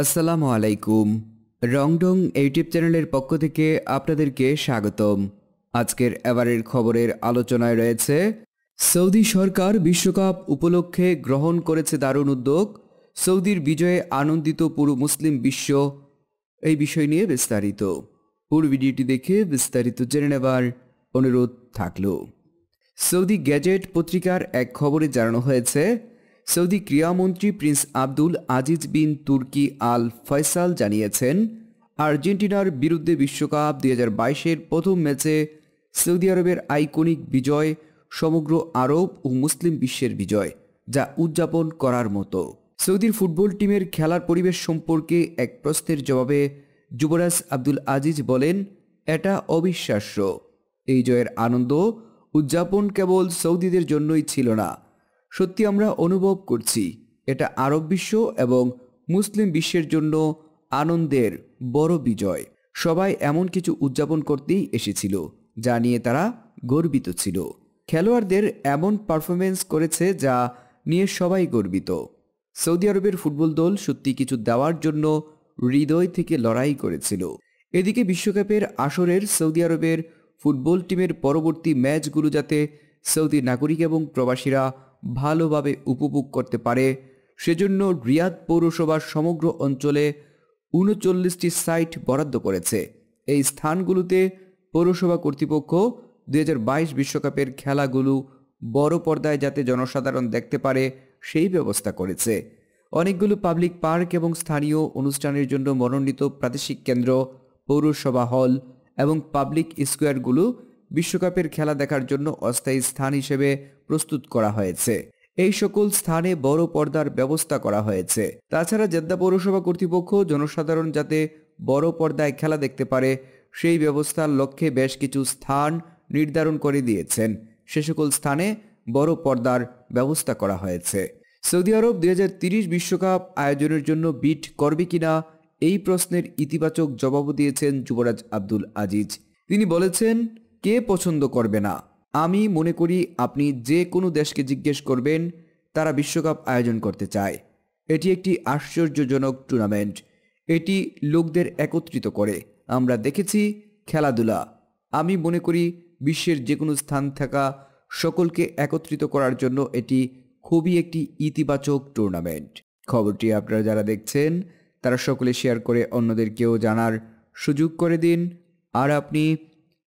আসসালামু আলাইকুম রংডং ইউটিউব চ্যানেলের পক্ষ থেকে আপনাদেরকে স্বাগতম আজকের এবারের খবরের আলোচনায় রয়েছে সৌদি সরকার বিশ্বকাপ উপলক্ষে গ্রহণ করেছে দারুণ উদ্যোগ সৌদির বিজয়ে আনন্দিত পুরো মুসলিম বিশ্ব এই বিষয় নিয়ে বিস্তারিত পুরো ভিডিওটি দেখে বিস্তারিত জেনে নেবার অনুরোধ থাকল সৌদি গ্যাজেট পত্রিকার এক খবরে জানানো হয়েছে সৌদি ক্রীড়ামন্ত্রী prince Abdul Aziz bin Turki Al Faisal জানিয়েছেন আর্জেন্টিনার বিরুদ্ধে বিশ্বকাপ দুই হাজার বাইশের প্রথম ম্যাচে সৌদি আরবের আইকনিক বিজয় সমগ্র আরব ও মুসলিম বিশ্বের বিজয় যা উদযাপন করার মতো সৌদির ফুটবল টিমের খেলার পরিবেশ সম্পর্কে এক প্রশ্নের জবাবে যুবরাজ আব্দুল আজিজ বলেন এটা অবিশ্বাস্য এই জয়ের আনন্দ উদযাপন কেবল সৌদিদের জন্যই ছিল না সত্যি আমরা অনুভব করছি এটা আরব বিশ্ব এবং মুসলিম বিশ্বের জন্য আনন্দের বড় বিজয় সবাই এমন কিছু উদযাপন করতেই এসেছিল যা নিয়ে তারা গর্বিত ছিল খেলোয়াড়দের এমন পারফরমেন্স করেছে যা নিয়ে সবাই গর্বিত সৌদি আরবের ফুটবল দল সত্যি কিছু দেওয়ার জন্য হৃদয় থেকে লড়াই করেছিল এদিকে বিশ্বকাপের আসরের সৌদি আরবের ফুটবল টিমের পরবর্তী ম্যাচগুলো যাতে সৌদি নাগরিক এবং প্রবাসীরা ভালোভাবে উপভোগ করতে পারে সেজন্য রিয়াদ পৌরসভার সমগ্র অঞ্চলে উনচল্লিশটি সাইট বরাদ্দ করেছে এই স্থানগুলোতে পৌরসভা কর্তৃপক্ষ দু বিশ্বকাপের খেলাগুলো বড় পর্দায় যাতে জনসাধারণ দেখতে পারে সেই ব্যবস্থা করেছে অনেকগুলো পাবলিক পার্ক এবং স্থানীয় অনুষ্ঠানের জন্য মনোনীত প্রাদেশিক কেন্দ্র পৌরসভা হল এবং পাবলিক স্কোয়ারগুলো বিশ্বকাপের খেলা দেখার জন্য অস্থায়ী স্থান হিসেবে প্রস্তুত করা হয়েছে এই সকল স্থানে বড় পর্দার ব্যবস্থা করা হয়েছে তাছাড়া জেদ্দা পৌরসভা কর্তৃপক্ষ জনসাধারণ যাতে বড় পর্দায় খেলা দেখতে পারে সেই ব্যবস্থার লক্ষ্যে বেশ কিছু স্থান নির্ধারণ করে দিয়েছেন সে সকল স্থানে বড় পর্দার ব্যবস্থা করা হয়েছে সৌদি আরব দুই বিশ্বকাপ আয়োজনের জন্য বিট করবে কিনা এই প্রশ্নের ইতিবাচক জবাবও দিয়েছেন যুবরাজ আব্দুল আজিজ তিনি বলেছেন কে পছন্দ করবে না আমি মনে করি আপনি যে কোনো দেশকে জিজ্ঞেস করবেন তারা বিশ্বকাপ আয়োজন করতে চায় এটি একটি আশ্চর্যজনক টুর্নামেন্ট এটি লোকদের একত্রিত করে আমরা দেখেছি খেলাধুলা আমি মনে করি বিশ্বের যে কোনো স্থান থাকা সকলকে একত্রিত করার জন্য এটি খুবই একটি ইতিবাচক টুর্নামেন্ট খবরটি আপনারা যারা দেখছেন তারা সকলে শেয়ার করে অন্যদেরকেও জানার সুযোগ করে দিন আর আপনি